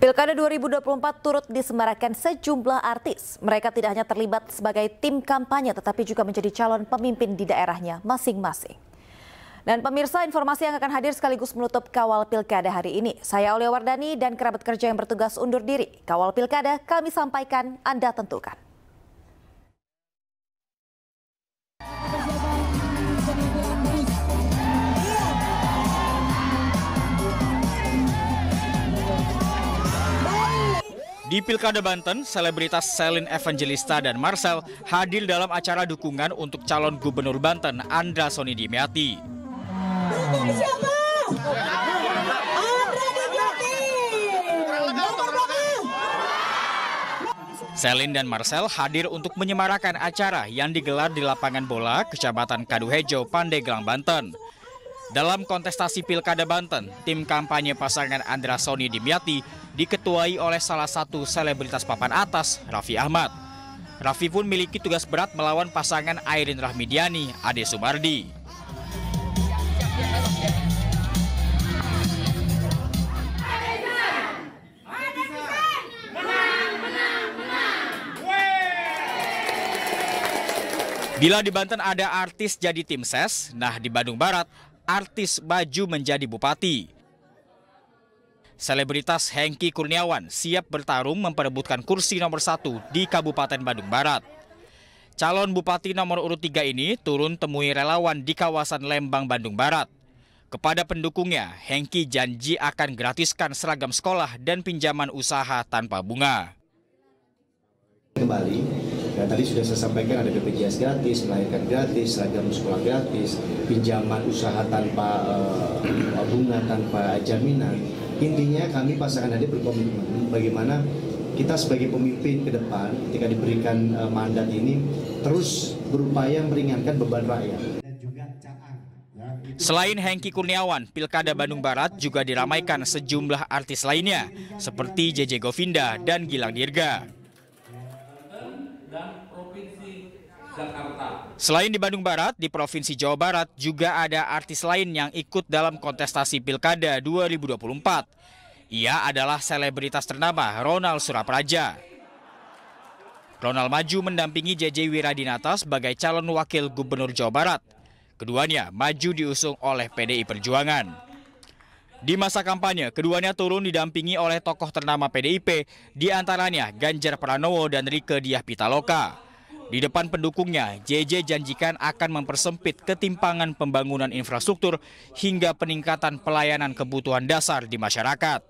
Pilkada 2024 turut disemarakan sejumlah artis. Mereka tidak hanya terlibat sebagai tim kampanye tetapi juga menjadi calon pemimpin di daerahnya masing-masing. Dan pemirsa informasi yang akan hadir sekaligus menutup kawal pilkada hari ini. Saya Aulia Wardani dan kerabat kerja yang bertugas undur diri. Kawal pilkada kami sampaikan, Anda tentukan. Di Pilkada Banten, selebritas Selin Evangelista dan Marcel hadir dalam acara dukungan untuk calon gubernur Banten Andra Soni Dimiati. Selin dan Marcel hadir untuk menyemarakan acara yang digelar di lapangan bola Kecamatan Kaduhejo, Pandeglang, Banten. Dalam kontestasi Pilkada Banten, tim kampanye pasangan Andra Sony Dimyati diketuai oleh salah satu selebritas papan atas, Raffi Ahmad. Raffi pun memiliki tugas berat melawan pasangan Airin Rahmidiani, Ade Sumardi. Bila di Banten ada artis jadi tim ses, nah di Bandung Barat artis baju menjadi bupati. Selebritas Hengki Kurniawan siap bertarung memperebutkan kursi nomor satu di Kabupaten Bandung Barat. Calon Bupati nomor urut tiga ini turun temui relawan di kawasan Lembang, Bandung Barat. Kepada pendukungnya, Hengki janji akan gratiskan seragam sekolah dan pinjaman usaha tanpa bunga. Kembali dan tadi sudah saya sampaikan ada BPJS gratis, melahirkan gratis, seragam sekolah gratis, pinjaman usaha tanpa uh, bunga, tanpa jaminan. Intinya kami pasangan tadi berkomitmen bagaimana kita sebagai pemimpin ke depan ketika diberikan uh, mandat ini terus berupaya meringankan beban rakyat. Ya. Selain Hengki Kurniawan, Pilkada Bandung Barat juga diramaikan sejumlah artis lainnya seperti JJ Govinda dan Gilang Dirga. Selain di Bandung Barat, di Provinsi Jawa Barat juga ada artis lain yang ikut dalam kontestasi Pilkada 2024. Ia adalah selebritas ternama Ronald Surapraja. Ronald maju mendampingi JJ Wiradinata sebagai calon wakil gubernur Jawa Barat. Keduanya maju diusung oleh PDI Perjuangan. Di masa kampanye, keduanya turun didampingi oleh tokoh ternama PDIP, diantaranya Ganjar Pranowo dan Rike Diah Pitaloka. Di depan pendukungnya, JJ janjikan akan mempersempit ketimpangan pembangunan infrastruktur hingga peningkatan pelayanan kebutuhan dasar di masyarakat.